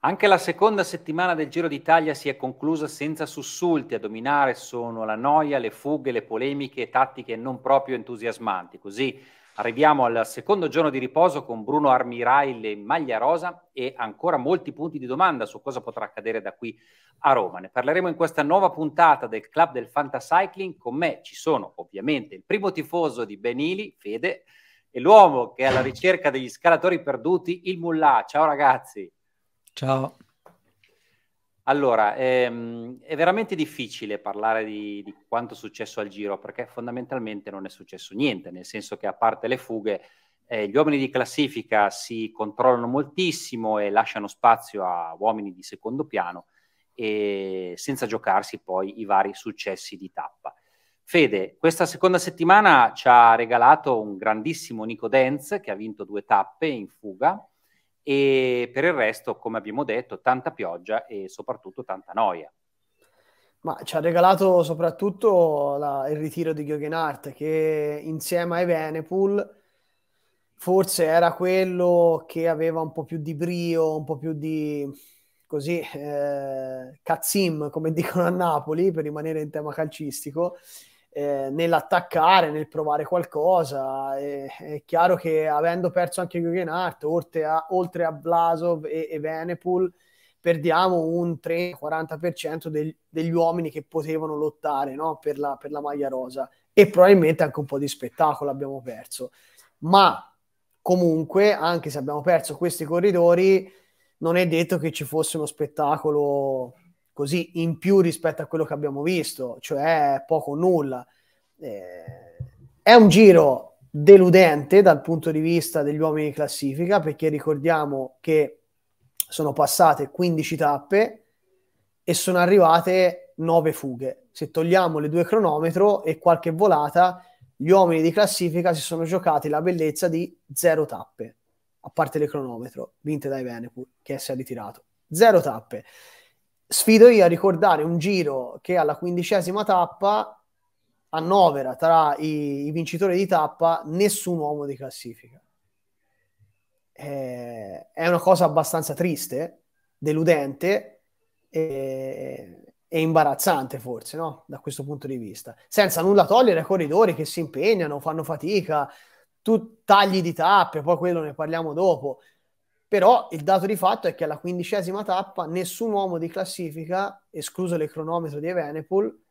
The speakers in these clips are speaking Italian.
Anche la seconda settimana del Giro d'Italia si è conclusa senza sussulti, a dominare sono la noia, le fughe, le polemiche e tattiche non proprio entusiasmanti. Così arriviamo al secondo giorno di riposo con Bruno Armirai e maglia rosa e ancora molti punti di domanda su cosa potrà accadere da qui a Roma. Ne parleremo in questa nuova puntata del Club del Fantacycling. Con me ci sono ovviamente il primo tifoso di Benili, Fede, e l'uomo che è alla ricerca degli scalatori perduti, il Mullà. Ciao ragazzi! Ciao. Allora, ehm, è veramente difficile parlare di, di, quanto è successo al giro perché fondamentalmente non è successo niente, nel senso che a parte le fughe, eh, gli uomini di classifica si controllano moltissimo e lasciano spazio a uomini di secondo piano e senza giocarsi poi i vari successi di tappa. Fede, questa seconda settimana ci ha regalato un grandissimo Nico Denz che ha vinto due tappe in fuga e per il resto, come abbiamo detto, tanta pioggia e soprattutto tanta noia. Ma ci ha regalato soprattutto la, il ritiro di Giogenart che insieme ai Venepool forse era quello che aveva un po' più di brio, un po' più di così eh, cazzim, come dicono a Napoli, per rimanere in tema calcistico, eh, nell'attaccare, nel provare qualcosa. E, è chiaro che avendo perso anche Guggenhardt, oltre a, oltre a Vlasov e, e Venepul, perdiamo un 30-40% del, degli uomini che potevano lottare no? per, la, per la maglia rosa e probabilmente anche un po' di spettacolo abbiamo perso. Ma comunque, anche se abbiamo perso questi corridori, non è detto che ci fosse uno spettacolo così in più rispetto a quello che abbiamo visto, cioè poco o nulla. Eh, è un giro deludente dal punto di vista degli uomini di classifica, perché ricordiamo che sono passate 15 tappe e sono arrivate 9 fughe. Se togliamo le due cronometro e qualche volata, gli uomini di classifica si sono giocati la bellezza di 0 tappe, a parte le cronometro, vinte dai Venepool, che si è ritirato. 0 tappe sfido io a ricordare un giro che alla quindicesima tappa annovera tra i, i vincitori di tappa nessun uomo di classifica. Eh, è una cosa abbastanza triste, deludente e, e, imbarazzante forse, no? Da questo punto di vista. Senza nulla togliere ai corridori che si impegnano, fanno fatica, tu tagli di tappe, poi quello ne parliamo dopo però il dato di fatto è che alla quindicesima tappa nessun uomo di classifica, escluso il cronometro di Evenepoel,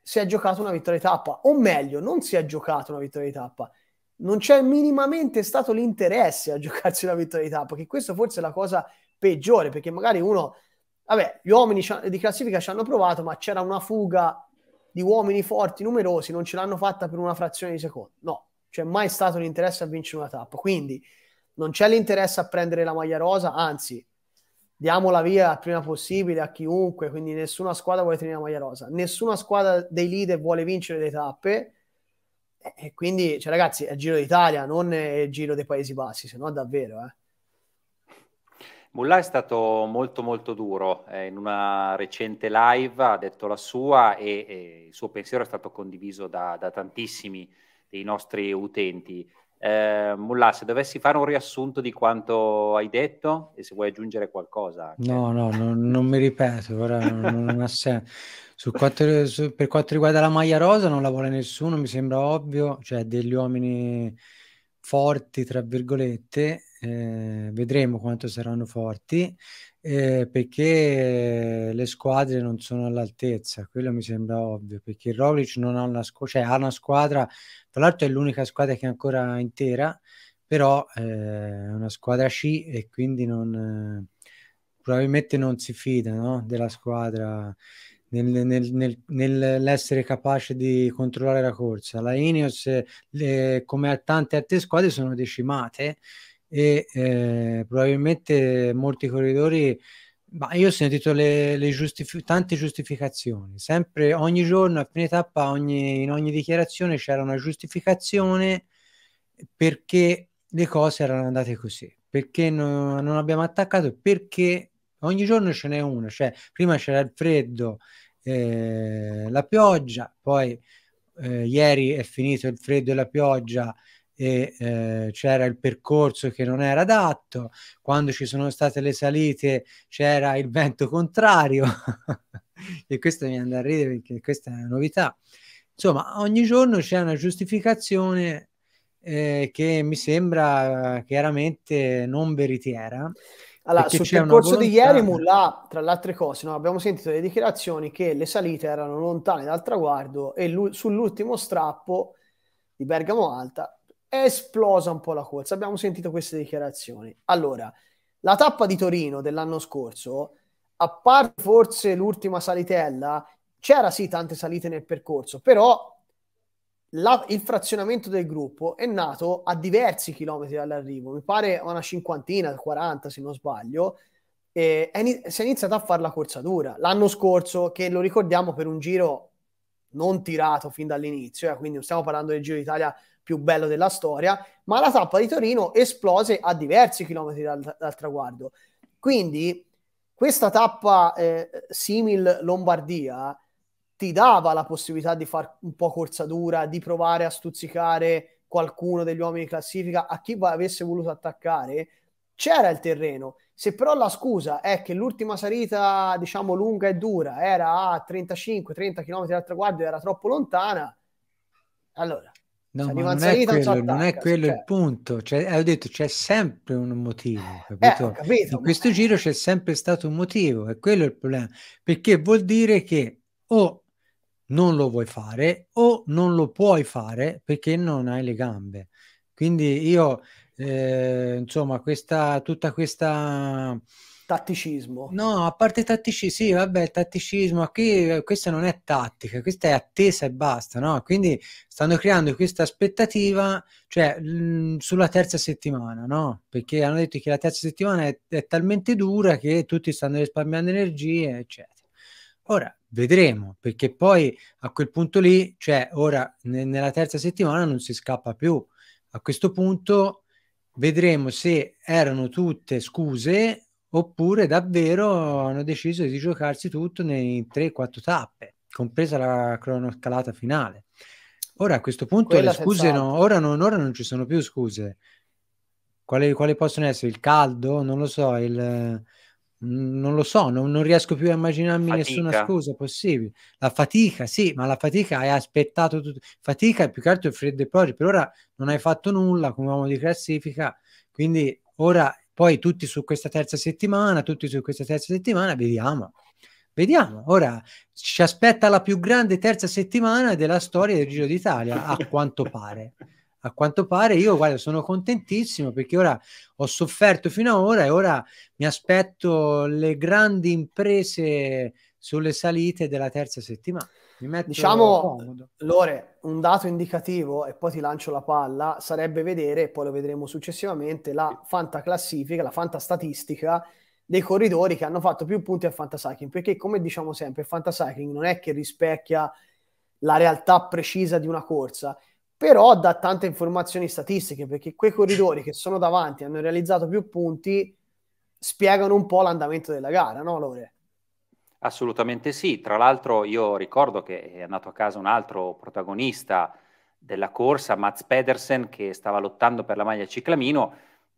si è giocato una vittoria di tappa. O meglio, non si è giocato una vittoria di tappa. Non c'è minimamente stato l'interesse a giocarsi una vittoria di tappa, che questa forse è la cosa peggiore, perché magari uno... Vabbè, gli uomini di classifica ci hanno provato, ma c'era una fuga di uomini forti, numerosi, non ce l'hanno fatta per una frazione di secondo. No, c'è mai stato l'interesse a vincere una tappa. Quindi non c'è l'interesse a prendere la maglia rosa, anzi, diamola via il prima possibile a chiunque, quindi nessuna squadra vuole tenere la maglia rosa, nessuna squadra dei leader vuole vincere le tappe, e quindi, cioè, ragazzi, è il Giro d'Italia, non è il Giro dei Paesi Bassi, se no davvero, eh. Mullah è stato molto molto duro eh, in una recente live, ha detto la sua e, e il suo pensiero è stato condiviso da, da tantissimi dei nostri utenti. Eh, Mullah, se dovessi fare un riassunto di quanto hai detto e se vuoi aggiungere qualcosa. Anche. No, no, non, non mi ripeto, però non, non ha senso. Quanto, su, per quanto riguarda la maglia rosa non la vuole nessuno, mi sembra ovvio, cioè degli uomini forti, tra virgolette, eh, vedremo quanto saranno forti eh, perché le squadre non sono all'altezza, quello mi sembra ovvio, perché il Roglic non ha una, squ- cioè, ha una squadra, tra l'altro è l'unica squadra che è ancora intera, però eh, è una squadra C e quindi non, probabilmente non si fida no? della squadra nel, nel, nel, nell'essere capace di controllare la corsa. La Ineos, eh, le, come a tante altre squadre, sono decimate e eh, probabilmente molti corridori ma io ho sentito le, le giustifi- tante giustificazioni, sempre ogni giorno, a fine tappa, ogni, in ogni dichiarazione c'era una giustificazione perché le cose erano andate così, perché no, non abbiamo attaccato, perché ogni giorno ce n'è una, cioè prima c'era il freddo, eh, la pioggia, poi eh, ieri è finito il freddo e la pioggia e eh, c'era il percorso che non era adatto, quando ci sono state le salite c'era il vento contrario e questo mi andrà a ridere perché questa è una novità. Insomma, ogni giorno c'è una giustificazione eh, che mi sembra chiaramente non veritiera. Allora, sul percorso di ieri Mullah, tra le altre cose, no? abbiamo sentito le dichiarazioni che le salite erano lontane dal traguardo e lui, sull'ultimo strappo di Bergamo Alta è esplosa un po' la corsa. Abbiamo sentito queste dichiarazioni. Allora, la tappa di Torino dell'anno scorso, a parte forse l'ultima salitella, c'era sì tante salite nel percorso, però la, il frazionamento del gruppo è nato a diversi chilometri dall'arrivo, mi pare una cinquantina, 40 se non sbaglio, e è, si è iniziata a fare la corsa dura. L'anno scorso, che lo ricordiamo per un giro non tirato fin dall'inizio, eh, quindi non stiamo parlando del Giro d'Italia più bello della storia, ma la tappa di Torino esplose a diversi chilometri dal, dal traguardo. Quindi questa tappa eh, simil Lombardia ti dava la possibilità di fare un po' corsa dura, di provare a stuzzicare qualcuno degli uomini di classifica, a chi avesse voluto attaccare, c'era il terreno. Se però la scusa è che l'ultima salita, diciamo, lunga e dura era a 35-30 km dal traguardo e era troppo lontana, allora No, cioè, non, è quello, non, è quello, cioè. il punto. Cioè, eh, ho detto c'è sempre un motivo. Capito? Eh, capito, In questo eh. giro c'è sempre stato un motivo, è quello il problema. Perché vuol dire che o non lo vuoi fare o non lo puoi fare perché non hai le gambe. Quindi io, eh, insomma, questa, tutta questa tatticismo. No, a parte tatticismo, sì, vabbè, tatticismo, qui, questa non è tattica, questa è attesa e basta, no? Quindi stanno creando questa aspettativa, cioè, mh, mm, sulla terza settimana, no? Perché hanno detto che la terza settimana è, è talmente dura che tutti stanno risparmiando energie, eccetera. Ora vedremo, perché poi a quel punto lì, cioè ora ne, nella terza settimana non si scappa più. A questo punto vedremo se erano tutte scuse oppure davvero hanno deciso di giocarsi tutto nei 3-4 tappe, compresa la cronoscalata finale. Ora a questo punto Quella le scuse no, ora, non, ora, non, ci sono più scuse. Quali, quali, possono essere? Il caldo? Non lo so, il, mm, non lo so, non, non riesco più a immaginarmi fatica. nessuna scusa possibile. La fatica, sì, ma la fatica hai aspettato tutto. Fatica è più che altro il freddo e poi, Per ora non hai fatto nulla come uomo di classifica, quindi ora poi tutti su questa terza settimana, tutti su questa terza settimana, vediamo. Vediamo, ora ci aspetta la più grande terza settimana della storia del Giro d'Italia, a quanto pare. A quanto pare io guarda, sono contentissimo perché ora ho sofferto fino ad ora e ora mi aspetto le grandi imprese sulle salite della terza settimana diciamo, comodo. Lore, un dato indicativo, e poi ti lancio la palla, sarebbe vedere, poi lo vedremo successivamente, la fanta classifica, la fanta statistica dei corridori che hanno fatto più punti al fantasycling, perché come diciamo sempre, il fantasycling non è che rispecchia la realtà precisa di una corsa, però dà tante informazioni statistiche, perché quei corridori che sono davanti hanno realizzato più punti spiegano un po' l'andamento della gara, no Lore? Assolutamente sì, tra l'altro io ricordo che è andato a casa un altro protagonista della corsa, Mats Pedersen, che stava lottando per la maglia ciclamino,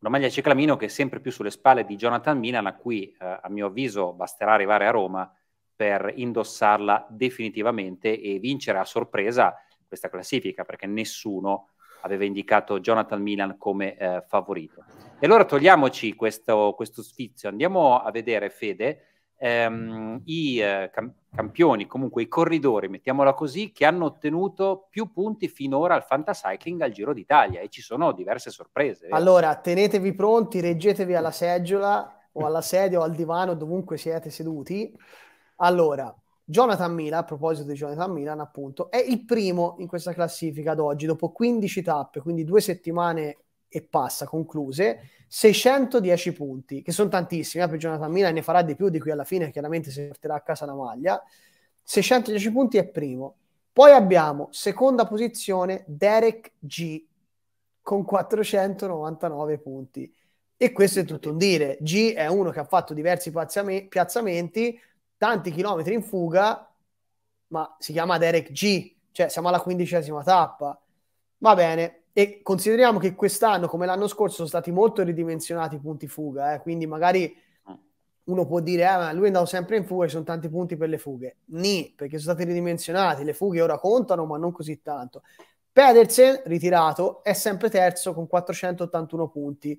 una maglia ciclamino che è sempre più sulle spalle di Jonathan Milan, a cui eh, a mio avviso basterà arrivare a Roma per indossarla definitivamente e vincere a sorpresa questa classifica, perché nessuno aveva indicato Jonathan Milan come eh, favorito. E allora togliamoci questo, questo sfizio, andiamo a vedere Fede ehm, i eh, cam- campioni, comunque i corridori, mettiamola così, che hanno ottenuto più punti finora al Fantacycling al Giro d'Italia e ci sono diverse sorprese. Eh. Allora, tenetevi pronti, reggetevi alla seggiola o alla sedia o al divano, dovunque siete seduti. Allora, Jonathan Milan, a proposito di Jonathan Milan, appunto, è il primo in questa classifica ad oggi, dopo 15 tappe, quindi due settimane e passa concluse, 610 punti, che sono tantissimi, eh, per Jonathan Mila ne farà di più di qui alla fine, chiaramente si porterà a casa la maglia. 610 punti è primo. Poi abbiamo seconda posizione Derek G con 499 punti. E questo è tutto un dire. G è uno che ha fatto diversi piazzami- piazzamenti, tanti chilometri in fuga, ma si chiama Derek G, cioè siamo alla quindicesima tappa. Va bene, e consideriamo che quest'anno, come l'anno scorso, sono stati molto ridimensionati i punti fuga, eh? quindi magari mm. uno può dire, eh, ma lui è andato sempre in fuga, ci sono tanti punti per le fughe. Ni, perché sono stati ridimensionati, le fughe ora contano, ma non così tanto. Pedersen, ritirato, è sempre terzo con 481 punti.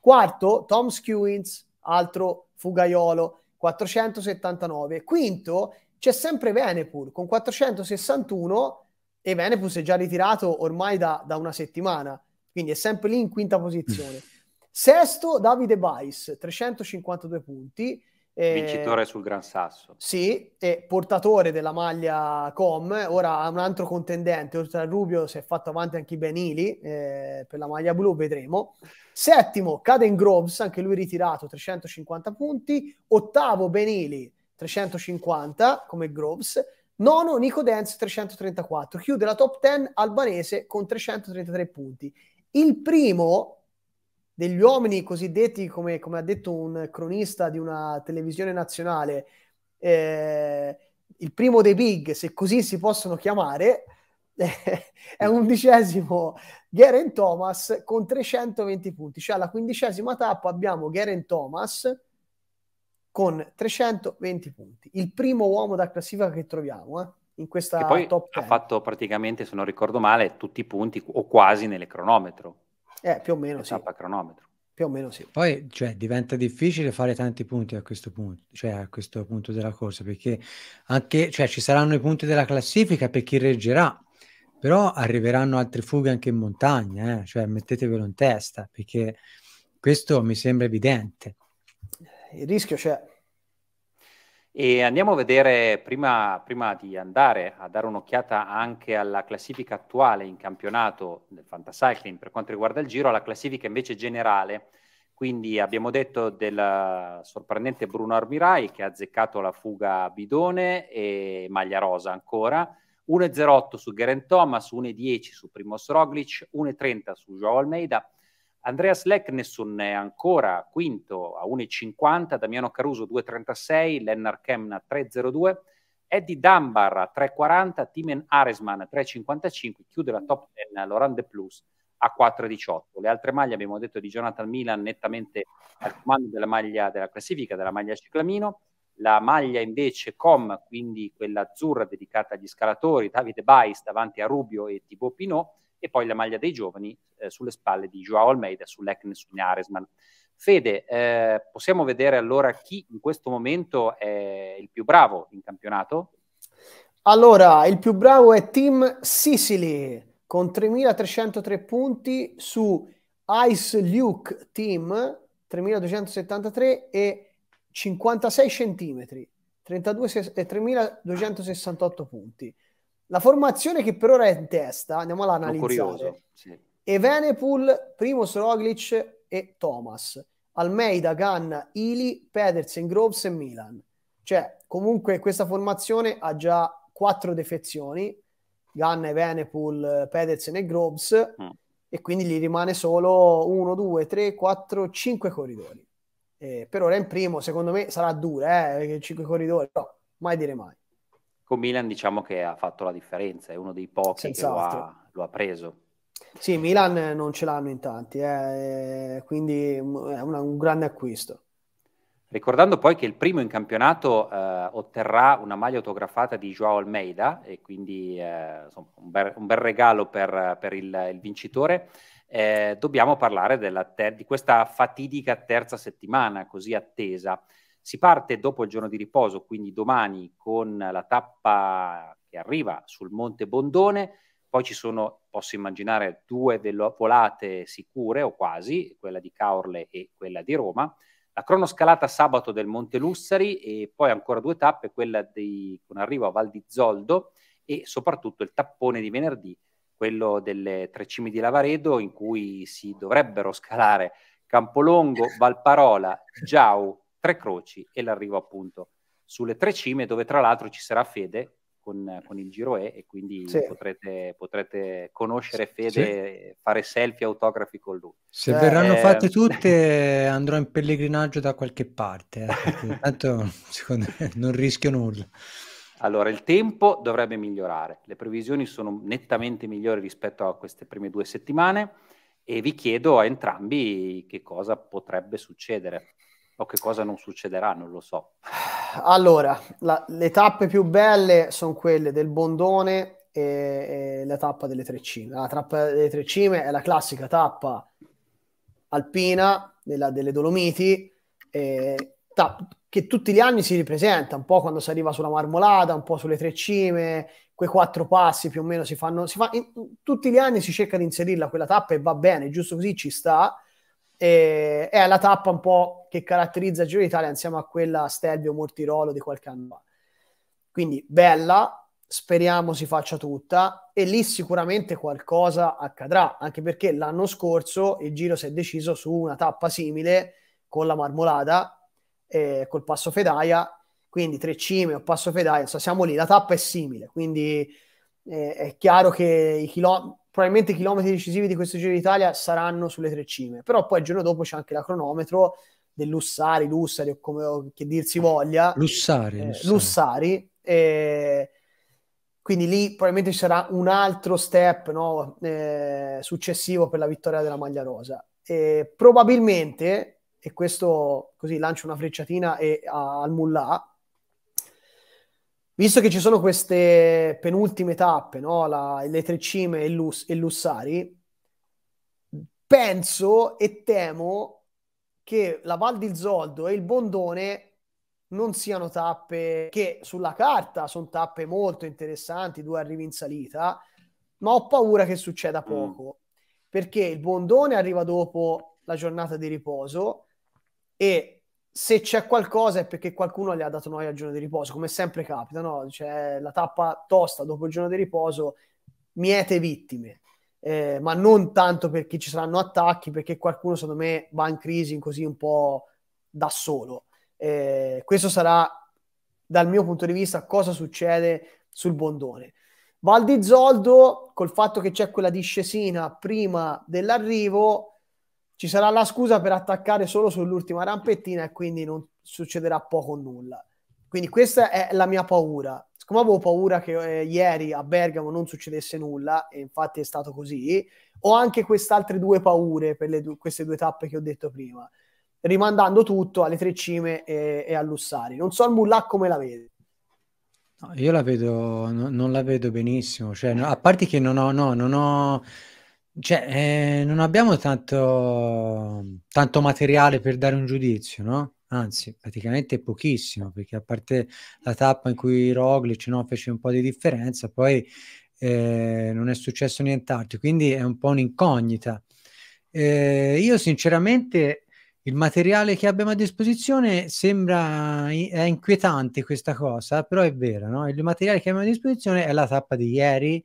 Quarto, Tom Skewins, altro fugaiolo, 479. Quinto, c'è sempre Venepur con 461 e Venepus è già ritirato ormai da, da, una settimana, quindi è sempre lì in quinta posizione. Sesto Davide Bais, 352 punti. Eh, Vincitore sul Gran Sasso. Sì, e portatore della maglia Com, ora ha un altro contendente, oltre a Rubio si è fatto avanti anche i Benili eh, per la maglia blu, vedremo. Settimo Caden Groves, anche lui ritirato, 350 punti. Ottavo Benili, 350 come Groves Nono Nico Dance 334, chiude la top 10 albanese con 333 punti. Il primo degli uomini cosiddetti, come, come ha detto un cronista di una televisione nazionale, eh, il primo dei big, se così si possono chiamare, eh, è undicesimo Garen Thomas con 320 punti. Cioè alla quindicesima tappa abbiamo Garen Thomas con 320 punti. Il primo uomo da classifica che troviamo eh, in questa poi top 10. Ha fatto praticamente, se non ricordo male, tutti i punti o quasi nelle cronometro. Eh, più o meno sì. cronometro. Più o meno sì. Poi cioè, diventa difficile fare tanti punti a questo punto, cioè a questo punto della corsa, perché anche, cioè, ci saranno i punti della classifica per chi reggerà, però arriveranno altre fughe anche in montagna, eh? cioè mettetevelo in testa, perché questo mi sembra evidente il rischio c'è. E andiamo a vedere, prima, prima, di andare a dare un'occhiata anche alla classifica attuale in campionato del Fantacycling per quanto riguarda il giro, alla classifica invece generale. Quindi abbiamo detto del sorprendente Bruno Armirai che ha azzeccato la fuga a bidone e maglia rosa ancora, 1,08 su Geraint Thomas, 1,10 su Primo Roglic, 1,30 su Joao Almeida, Andreas Leck è ancora quinto a 1,50, Damiano Caruso 2,36, Lennart Kemna 3,02, Eddie Dunbar a 3,40, Timen Aresman a 3,55, chiude la top 10 Laurent De Plus a 4,18. Le altre maglie abbiamo detto di Jonathan Milan nettamente al comando della maglia della classifica, della maglia ciclamino, la maglia invece com, quindi quella azzurra dedicata agli scalatori, Davide Bais davanti a Rubio e Thibaut Pinot, e poi la maglia dei giovani eh, sulle spalle di Joao Almeida, sull'Eknes Aresman. Fede, eh, possiamo vedere allora chi in questo momento è il più bravo in campionato? Allora, il più bravo è Team Sicily con 3.303 punti su Ice Luke Team 3.273 e 56 centimetri, 32, 3.268 punti. La formazione che per ora è in testa, andiamo ad analizzare. Sì. E Venepul, Roglic e Thomas. Almeida, Ganna, Ili, Pedersen, Groves e Milan. Cioè, comunque questa formazione ha già quattro defezioni, Ganna, Venepul, Pedersen e Groves, mm. e quindi gli rimane solo uno, due, tre, quattro, cinque corridori. E per ora in primo, secondo me sarà dura, eh, 5 corridori, però mai dire mai con Milan diciamo che ha fatto la differenza, è uno dei pochi Senz'altro. che lo ha, lo ha preso. Sì, Milan non ce l'hanno in tanti, eh, eh quindi è una, un grande acquisto. Ricordando poi che il primo in campionato eh, otterrà una maglia autografata di Joao Almeida, e quindi eh, insomma, un, bel, un, bel, regalo per, per il, il, vincitore, eh, dobbiamo parlare ter- di questa fatidica terza settimana così attesa. Si parte dopo il giorno di riposo, quindi domani, con la tappa che arriva sul Monte Bondone, poi ci sono, posso immaginare, due volate sicure o quasi, quella di Caorle e quella di Roma, la cronoscalata sabato del Monte Lussari e poi ancora due tappe, quella di, con arrivo a Val di Zoldo e soprattutto il tappone di venerdì, quello delle Tre Cimi di Lavaredo, in cui si dovrebbero scalare Campolongo, Valparola, Giau, Tre Croci e l'arrivo appunto sulle tre cime dove tra l'altro ci sarà Fede con, con il Giro E e quindi sì. potrete, potrete, conoscere Fede, sì. fare selfie autografi con lui. Se eh, verranno fatte tutte andrò in pellegrinaggio da qualche parte, eh, tanto secondo me non rischio nulla. Allora, il tempo dovrebbe migliorare, le previsioni sono nettamente migliori rispetto a queste prime due settimane e vi chiedo a entrambi che cosa potrebbe succedere o che cosa non succederà, non lo so. Allora, la, le tappe più belle sono quelle del Bondone e, e la tappa delle Tre Cime. La tappa delle Tre Cime è la classica tappa alpina della, delle Dolomiti, eh, ta- che tutti gli anni si ripresenta, un po' quando si arriva sulla Marmolada, un po' sulle Tre Cime, quei quattro passi più o meno si fanno, si fa, in, tutti gli anni si cerca di inserirla quella tappa e va bene, giusto così ci sta e è la tappa un po' che caratterizza il Giro d'Italia insieme a quella Stelvio Mortirolo di qualche anno fa. Quindi bella, speriamo si faccia tutta e lì sicuramente qualcosa accadrà, anche perché l'anno scorso il Giro si è deciso su una tappa simile con la Marmolada, eh, col Passo Fedaia, quindi tre cime o Passo Fedaia, insomma siamo lì, la tappa è simile, quindi eh, è chiaro che i chilometri probabilmente i chilometri decisivi di questo Giro d'Italia saranno sulle tre cime, però poi il giorno dopo c'è anche la cronometro dell'Ussari, Lussari o come che dir si voglia. Lussari. Eh, Lussari. Lussari eh, quindi lì probabilmente ci sarà un altro step no, eh, successivo per la vittoria della maglia rosa. probabilmente, e questo così lancio una frecciatina e, a, al Mullà, visto che ci sono queste penultime tappe, no? La, le tre cime e, Lus, e Lussari, penso e temo che la Val di Zoldo e il Bondone non siano tappe che sulla carta sono tappe molto interessanti, due arrivi in salita, ma ho paura che succeda mm. poco, mm. perché il Bondone arriva dopo la giornata di riposo e se c'è qualcosa è perché qualcuno gli ha dato noia al giorno di riposo, come sempre capita, no? C'è cioè, la tappa tosta dopo il giorno di riposo, miete vittime. Eh, ma non tanto perché ci saranno attacchi, perché qualcuno secondo me va in crisi così un po' da solo. Eh, questo sarà, dal mio punto di vista, cosa succede sul bondone. Val di Zoldo, col fatto che c'è quella discesina prima dell'arrivo, ci sarà la scusa per attaccare solo sull'ultima rampettina e quindi non succederà poco o nulla. Quindi questa è la mia paura. Siccome avevo paura che eh, ieri a Bergamo non succedesse nulla, e infatti è stato così, ho anche queste due paure per du- queste due tappe che ho detto prima, rimandando tutto alle tre cime e, e a Lussari. Non so il Mullah come la vede. No, io la vedo, no, non la vedo benissimo, cioè, no, a parte che non ho, no, non ho cioè, eh, non abbiamo tanto, tanto, materiale per dare un giudizio, no? Anzi, praticamente pochissimo, perché a parte la tappa in cui Roglic no, fece un po' di differenza, poi eh, non è successo nient'altro, quindi è un po' un'incognita. Eh, io sinceramente il materiale che abbiamo a disposizione sembra è inquietante questa cosa, però è vero, no? Il materiale che abbiamo a disposizione è la tappa di ieri,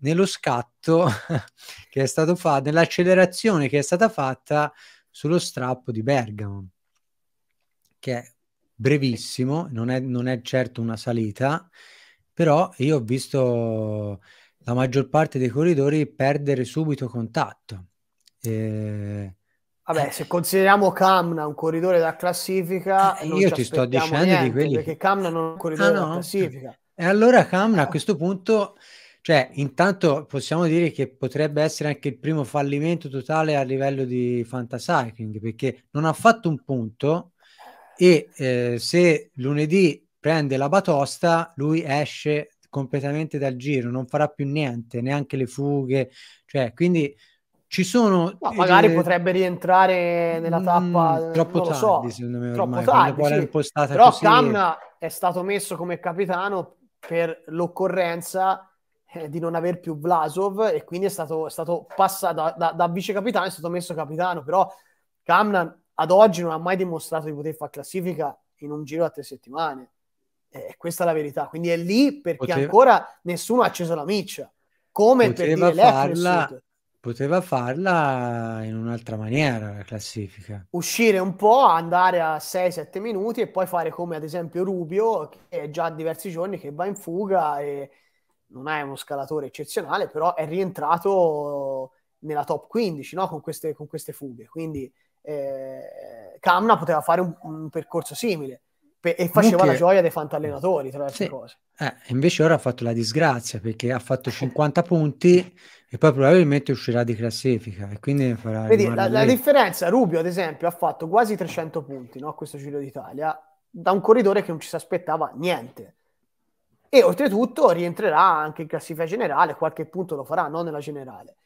nello scatto che è stato fatto, nell'accelerazione che è stata fatta sullo strappo di Bergamo, che è brevissimo, non è, non è certo una salita, però io ho visto la maggior parte dei corridori perdere subito contatto. E... Vabbè, eh. se consideriamo Camna un corridore da classifica, eh, io ti sto dicendo niente, di quelli perché Camna non è un corridore ah, no? da classifica. E allora Camna a eh. questo punto cioè, intanto possiamo dire che potrebbe essere anche il primo fallimento totale a livello di fantasycling, perché non ha fatto un punto e eh, se lunedì prende la batosta, lui esce completamente dal giro, non farà più niente, neanche le fughe, cioè, quindi ci sono no, magari eh, potrebbe rientrare nella tappa mh, mm, troppo tardi so, secondo me ormai, tardi, sì. impostata però Cam è stato messo come capitano per l'occorrenza eh, di non aver più Vlasov e quindi è stato, è stato passato da, da, da vice capitano, è stato messo capitano, però Camnan ad oggi non ha mai dimostrato di poter fare classifica in un giro a tre settimane. Eh, questa è la verità, quindi è lì perché poteva, ancora nessuno ha acceso la miccia, come per dire farla, Poteva farla in un'altra maniera la classifica. Uscire un po', andare a 6-7 minuti e poi fare come ad esempio Rubio, che è già diversi giorni che va in fuga e non è uno scalatore eccezionale, però è rientrato nella top 15 no? con, queste, con, queste, fughe. Quindi eh, Camna poteva fare un, un percorso simile pe- e faceva Comunque, la gioia dei fantallenatori, tra le altre sì. cose. Eh, invece ora ha fatto la disgrazia perché ha fatto 50 punti e poi probabilmente uscirà di classifica. E quindi farà Vedi, la, la, differenza, Rubio ad esempio ha fatto quasi 300 punti no? a questo Giro d'Italia da un corridore che non ci si aspettava niente e oltretutto rientrerà anche in classifica generale, qualche punto lo farà, non nella generale.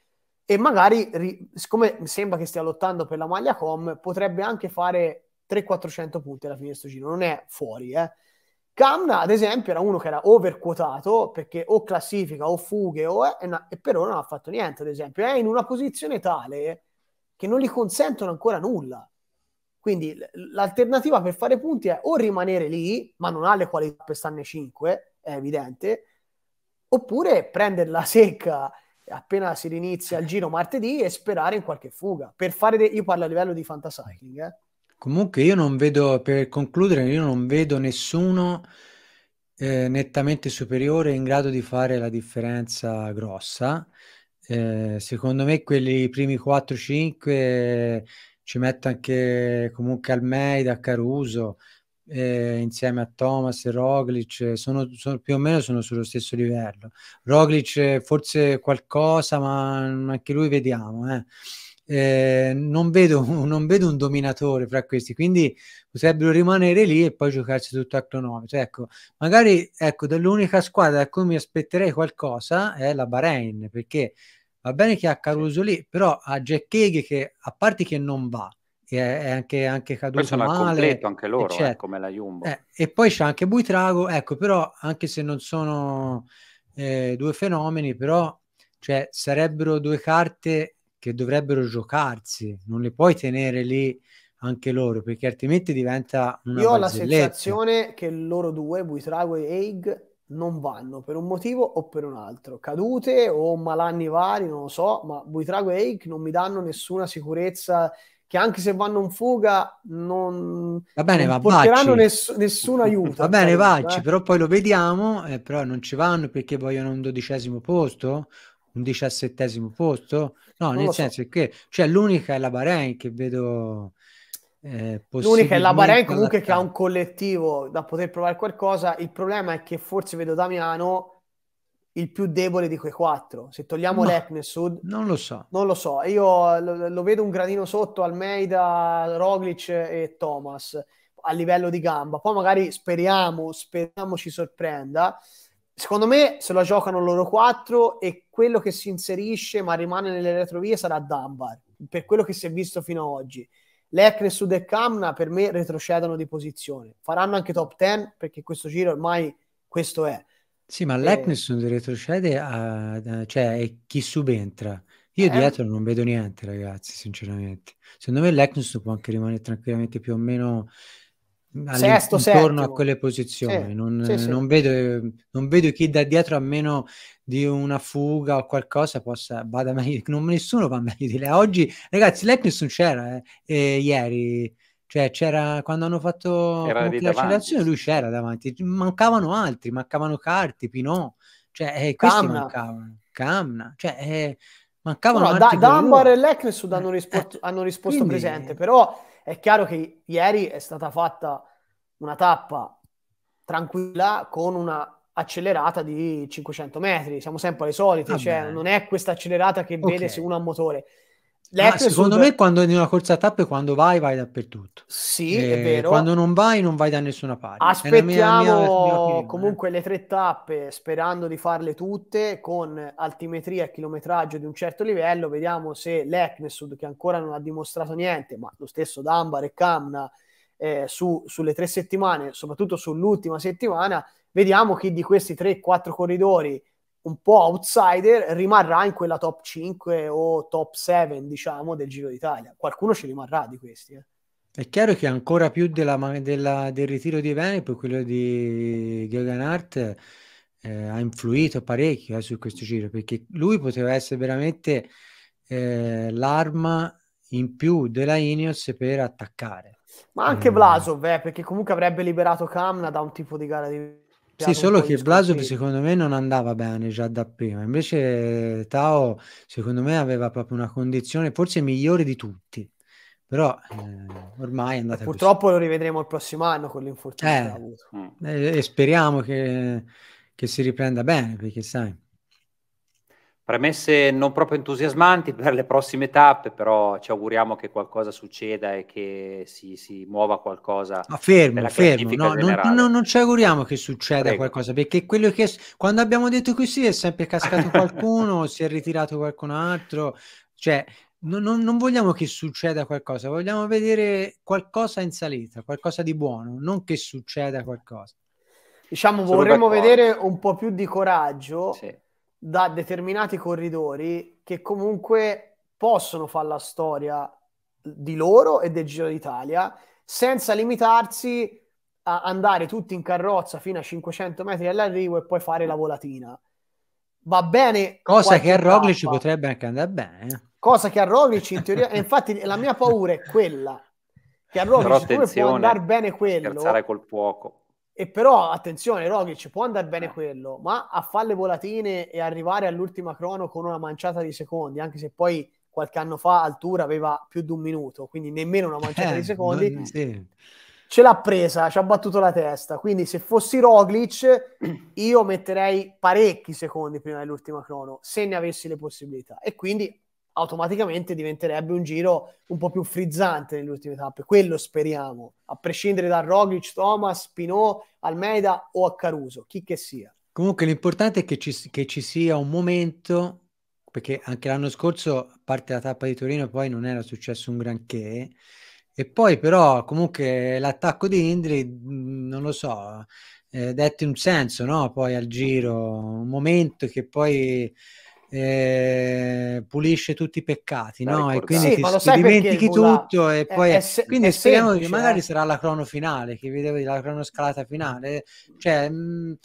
E magari, siccome sembra che stia lottando per la maglia com, potrebbe anche fare 300-400 punti alla fine di questo giro, non è fuori. Eh. Camna, ad esempio, era uno che era overquotato perché o classifica o fughe o è, eh, e per ora non ha fatto niente, ad esempio. È in una posizione tale che non gli consentono ancora nulla. Quindi l'alternativa per fare punti è o rimanere lì, ma non ha le qualità per starne 5, è evidente, oppure prenderla secca appena si rinizia il giro martedì e sperare in qualche fuga. Per fare de- io parlo a livello di fantasycling. Eh. Comunque io non vedo, per concludere, io non vedo nessuno eh, nettamente superiore in grado di fare la differenza grossa. Eh, secondo me quelli primi 4-5 ci metto anche comunque Almeida, Caruso, eh, insieme a Thomas e Roglic eh, sono, sono, più o meno sono sullo stesso livello. Roglic eh, forse qualcosa, ma anche lui vediamo. Eh. Eh, non, vedo, non, vedo, un dominatore fra questi, quindi potrebbero rimanere lì e poi giocarsi tutto a cronometro. Cioè, ecco, magari ecco, dall'unica squadra a cui mi aspetterei qualcosa è la Bahrain, perché va bene che ha Caruso lì, però ha Jack Hague che a parte che non va, che è anche, anche caduto poi sono male, completo anche loro eh, certo. come la Jumbo eh, e poi c'è anche Buitrago ecco però anche se non sono eh, due fenomeni però cioè, sarebbero due carte che dovrebbero giocarsi non le puoi tenere lì anche loro perché altrimenti diventa una io ho la sensazione che loro due Buitrago e Haig non vanno per un motivo o per un altro, cadute o malanni vari, non lo so, ma Buitrago e Eik non mi danno nessuna sicurezza che anche se vanno in fuga non, va bene, non va, porteranno ness- nessun aiuto. Va bene, vacci, eh. però poi lo vediamo, eh, però non ci vanno perché vogliono un dodicesimo posto, un diciassettesimo posto. No, non nel senso so. che cioè, l'unica è la Bahrain che vedo... Eh, L'unica è la Bahrain comunque che ha un collettivo da poter provare qualcosa. Il problema è che forse vedo Damiano il più debole di quei quattro. Se togliamo no, Sud, non lo so. Non lo so, io lo, lo, vedo un gradino sotto Almeida, Roglic e Thomas a livello di gamba. Poi magari speriamo, speriamo ci sorprenda. Secondo me se la giocano loro quattro e quello che si inserisce ma rimane nelle retrovie sarà Dunbar, per quello che si è visto fino ad oggi. Lecne, Sud e Camna per me retrocedono di posizione. Faranno anche top 10 perché questo giro ormai questo è sì, ma ehm l'Eknison retrocede a, cioè, è chi subentra. Io eh, dietro non vedo niente, ragazzi, sinceramente. Secondo me l'Eknison può anche rimanere tranquillamente più o meno mm, sesto, intorno a quelle posizioni. Sì, non, sì, sì. non, vedo, non vedo chi da dietro, a meno di una fuga o qualcosa, possa vada meglio. Non, nessuno va meglio di lei. Oggi, ragazzi, l'Eknison c'era eh, ieri cioè, c'era quando hanno fatto la cancellazione, lui c'era davanti. Mancavano altri, mancavano Carti, Pinot, cioè, eh, questi Camna. mancavano. Camna, cioè, eh, mancavano no, da, Dunbar e Lecknesud eh, hanno, eh, risposto, eh, hanno risposto quindi... presente, però è chiaro che ieri è stata fatta una tappa tranquilla con una accelerata di 500 metri, siamo sempre alle solite, Vabbè. Ah, cioè non è questa accelerata che okay. vede se uno ha motore. Ah, secondo me quando è in una corsa a tappe quando vai vai dappertutto sì eh, è vero quando non vai non vai da nessuna parte aspettiamo mia, mia, mia eh. comunque le tre tappe sperando di farle tutte con altimetria e chilometraggio di un certo livello vediamo se l'Eknesud che ancora non ha dimostrato niente ma lo stesso Dambar e Kamna eh, su, sulle tre settimane soprattutto sull'ultima settimana vediamo chi di questi tre quattro corridori un po' outsider rimarrà in quella top 5 o top 7, diciamo, del Giro d'Italia. Qualcuno ci rimarrà di questi. Eh. È chiaro che ancora più della, della, del ritiro di Venepo, quello di Giogan Hart eh, ha influito parecchio eh, su questo giro, perché lui poteva essere veramente eh, l'arma in più della Ineos per attaccare. Ma anche eh. Vlasov, eh, perché comunque avrebbe liberato Kamna da un tipo di gara di sì, solo che Blasov secondo me non andava bene già da prima, invece eh, Tao secondo me aveva proprio una condizione forse migliore di tutti, però eh, ormai è andata Purtroppo così. lo rivedremo il prossimo anno con l'infortunio eh, che ha eh, avuto. Mm. Eh, e speriamo che, che si riprenda bene, perché sai, Premesse non proprio entusiasmanti per le prossime tappe, però ci auguriamo che qualcosa succeda e che si, si muova qualcosa. Ma fermo, fermo, no, non, non, non, ci auguriamo che succeda Prego. qualcosa, perché quello che quando abbiamo detto così è sempre cascato qualcuno, si è ritirato qualcun altro, cioè non, non, non, vogliamo che succeda qualcosa, vogliamo vedere qualcosa in salita, qualcosa di buono, non che succeda qualcosa. Diciamo, Sono vorremmo d'accordo. vedere un po' più di coraggio sì da determinati corridori che comunque possono fare la storia di loro e del Giro d'Italia senza limitarsi a andare tutti in carrozza fino a 500 metri all'arrivo e poi fare la volatina. Va bene. Cosa che a Roglic potrebbe anche andare bene. Eh. Cosa che a Roglic in teoria... e infatti la mia paura è quella. Che a Roglic come può andare bene quello... Scherzare col fuoco. E però attenzione, Rogic può andare bene eh. quello, ma a falle volatine e arrivare all'ultima crono con una manciata di secondi, anche se poi qualche anno fa Altura aveva più di un minuto, quindi nemmeno una manciata eh, di secondi. Non, sì. Ce l'ha presa, ci ha battuto la testa. Quindi se fossi Roglic, io metterei parecchi secondi prima dell'ultima crono, se ne avessi le possibilità. E quindi automaticamente diventerebbe un giro un po' più frizzante nelle ultime tappe. Quello speriamo, a prescindere da Roglic, Thomas, Pinot, Almeida o a Caruso, chi che sia. Comunque l'importante è che ci, che ci sia un momento, perché anche l'anno scorso, a parte la tappa di Torino, poi non era successo un granché. E poi però comunque l'attacco di Indri, non lo so, eh, dette un senso, no? Poi al giro, un momento che poi eh, pulisce tutti i peccati, no? E quindi sì, ti, ti dimentichi tutto e poi... È, è, quindi è speriamo semplice, che magari eh. sarà la crono finale, che vedevi la cronoscalata finale. Cioè, mh,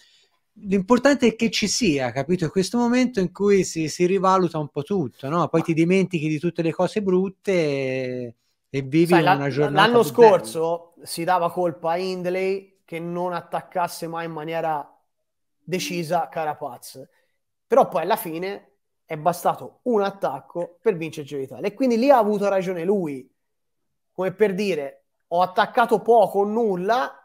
l'importante è che ci sia, capito? È questo momento in cui si, si rivaluta un po' tutto, no? Poi ti dimentichi di tutte le cose brutte e, e vivi Sai, una giornata. L'anno scorso bella. si dava colpa a Hindley che non attaccasse mai in maniera decisa Carapaz. Però poi alla fine è bastato un attacco per vincere il Giro E quindi lì ha avuto ragione lui, come per dire ho attaccato poco o nulla,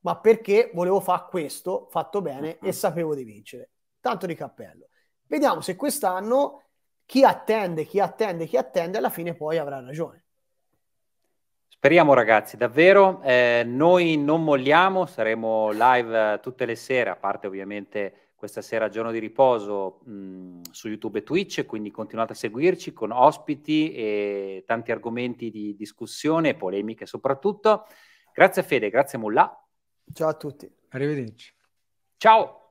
ma perché volevo fare questo, fatto bene e mm-hmm. sapevo di vincere. Tanto di cappello. Vediamo se quest'anno chi attende, chi attende, chi attende, alla fine poi avrà ragione. Speriamo ragazzi, davvero, eh, noi non molliamo, saremo live eh, tutte le sere, a parte ovviamente questa sera giorno di riposo mh, su YouTube e Twitch, quindi continuate a seguirci con ospiti e tanti argomenti di discussione e polemiche soprattutto. Grazie Fede, grazie Mulla. Ciao a tutti. Arrivederci. Ciao.